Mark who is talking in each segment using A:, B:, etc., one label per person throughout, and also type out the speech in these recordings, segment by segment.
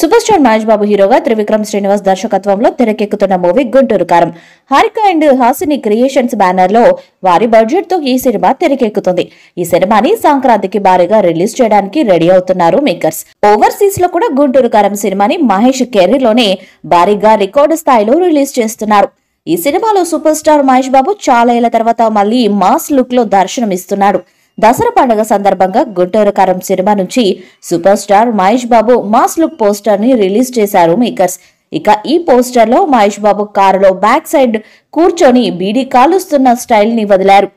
A: super star Mahesh బాబు హీరోగా త్రివిక్రమ్ శ్రీనివాస్ దర్శకత్వంలో తెరకెక్కుతున్న movie Guntur Kaaram Haarika and Hassine creations banner లో వారి బడ్జెట్ తో ఈ సినిమా తెరకెక్కుతుంది ఈ సినిమాని సంక్రాంతికి భారీగా రిలీజ్ చేయడానికి రెడీ అవుతున్నారు మేకర్స్ ఓవర్సీస్ లో కూడా గుంటూరు కారం సినిమాని మహేష్ కెరీర్ లోనే భారీగా రికార్డు స్థాయిలో రిలీజ్ చేస్తున్నారు ఈ సినిమాలో సూపర్ స్టార్ మహేష్ బాబు చాలా ఏళ్ల తర్వాత మళ్ళీ మాస్ లుక్ లో దర్శనమిస్తున్నాడు దసరా పండుగ సందర్భంగా గుంటూరు కరం సినిమా నుంచి super star Mahesh Babu mass look poster ని రిలీజ్ చేశారు మేకర్స్ ఇక ఈ పోస్టర్ లో మహేష్ బాబు కారులో బ్యాక్ సైడ్ కూర్చొని బీడీ కాలుస్తున్న స్టైల్ ని వదిలారు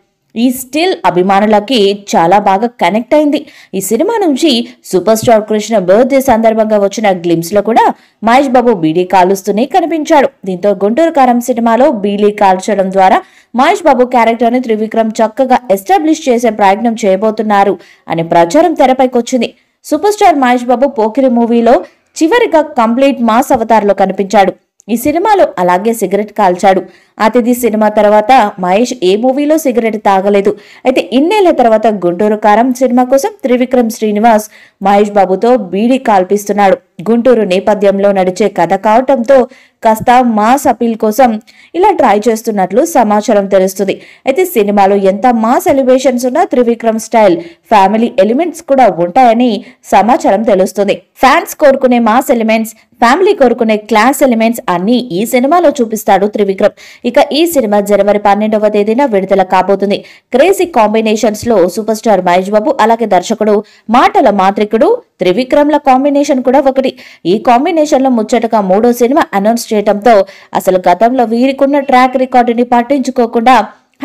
A: ఈ స్టిల్ అభిమానులకి చాలా బాగా కనెక్ట్ అయింది ఈ సినిమా నుంచి సూపర్ స్టార్ కృష్ణ బర్త్డే సందర్భంగా వచ్చిన గ్లిమ్స్ లో కూడా మహేష్ బాబు బీడీ కాలుస్తూనే కనిపించాడు దీంతో గుంటూరు కారం సినిమాలో బీడీ కాల్చడం ద్వారా మహేష్ బాబు క్యారెక్టర్ ని త్రివిక్రమ్ చక్కగా ఎస్టాబ్లిష్ చేసే ప్రయత్నం చేయబోతున్నారు అనే ప్రచారం తెరపైకొచ్చింది సూపర్ స్టార్ మహేష్ బాబు పోకిరి మూవీలో చివరిగా కంప్లీట్ మాస్ అవతార్లో కనిపించాడు ఈ సినిమాలో అలాగే సిగరెట్ కాల్చాడు అతిథి సినిమా తర్వాత మహేష్ ఏ మూవీలో సిగరెట్ తాగలేదు అయితే ఇన్నేళ్ల తర్వాత గుంటూరు కారం సినిమా కోసం త్రివిక్రమ్ శ్రీనివాస్ మహేష్ బాబుతో బీడి కాల్పిస్తున్నాడు గుంటూరు నేపథ్యంలో నడిచే కథ కావటంతో కాస్త మాస్ అపీల్ కోసం ఇలా ట్రై చేస్తున్నట్లు సమాచారం తెలుస్తుంది అయితే సినిమాలో ఎంత మాస్ ఎలివేషన్స్ ఉన్నా త్రివిక్రమ్ స్టైల్ ఫ్యామిలీ ఎలిమెంట్స్ కూడా ఉంటాయని సమాచారం తెలుస్తుంది ఫ్యాన్స్ కోరుకునే మాస్ ఎలిమెంట్స్ ఫ్యామిలీ కోరుకునే క్లాస్ ఎలిమెంట్స్ అన్ని ఈ సినిమాలో చూపిస్తాడు త్రివిక్రమ్ ఇక ఈ సినిమా జనవరి పన్నెండవ తేదీన విడుదల కాబోతుంది క్రేజీ కాంబినేషన్స్ లో సూపర్ స్టార్ మహేష్ బాబు అలాగే దర్శకుడు మాటల మాంత్రిక దర్శకుడు త్రివిక్రమ్ల కాంబినేషన్ కూడా ఒకటి ఈ కాంబినేషన్లో ముచ్చటగా మూడో సినిమా అనౌన్స్ చేయడంతో అసలు గతంలో వీరికున్న ట్రాక్ రికార్డుని పట్టించుకోకుండా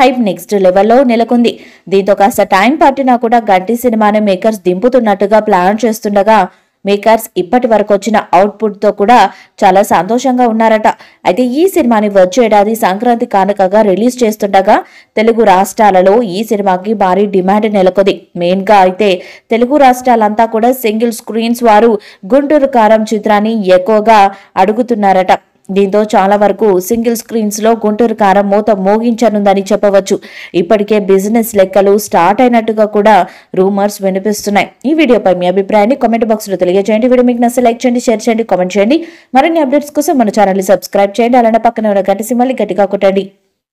A: హైప్ నెక్స్ట్ లెవెల్లో నెలకొంది దీంతో కాస్త టైం పట్టినా కూడా గంటి సినిమాని మేకర్స్ దింపుతున్నట్టుగా ప్లాన్ చేస్తుండగా మేకర్స్ ఇప్పటి వరకు వచ్చిన అవుట్పుట్తో కూడా చాలా సంతోషంగా ఉన్నారట అయితే ఈ సినిమాని వచ్చే ఏడాది సంక్రాంతి కానుకగా రిలీజ్ చేస్తుండగా తెలుగు రాష్ట్రాలలో ఈ సినిమాకి భారీ డిమాండ్ నెలకొంది మెయిన్గా అయితే తెలుగు రాష్ట్రాలంతా కూడా సింగిల్ స్క్రీన్స్ వారు గుంటూరు కారం చిత్రాన్ని ఎక్కువగా అడుగుతున్నారట దీంతో చాలా వరకు సింగిల్ స్క్రీన్స్లో గుంటూరు కారం మూత మోగించనుందని చెప్పవచ్చు ఇప్పటికే బిజినెస్ లెక్కలు స్టార్ట్ అయినట్టుగా కూడా రూమర్స్ వినిపిస్తున్నాయి ఈ వీడియోపై మీ అభిప్రాయాన్ని కామెంట్ బాక్స్లో తెలియజేయండి వీడియో మీకు నచ్చ లైక్ చేయండి షేర్ చేయండి కామెంట్ చేయండి మరిన్ని అప్డేట్స్ కోసం మన ఛానల్ సబ్స్క్రైబ్ చేయండి అలానే పక్కన ఉన్న గంట సింహాన్ని గట్టిగా కొట్టండి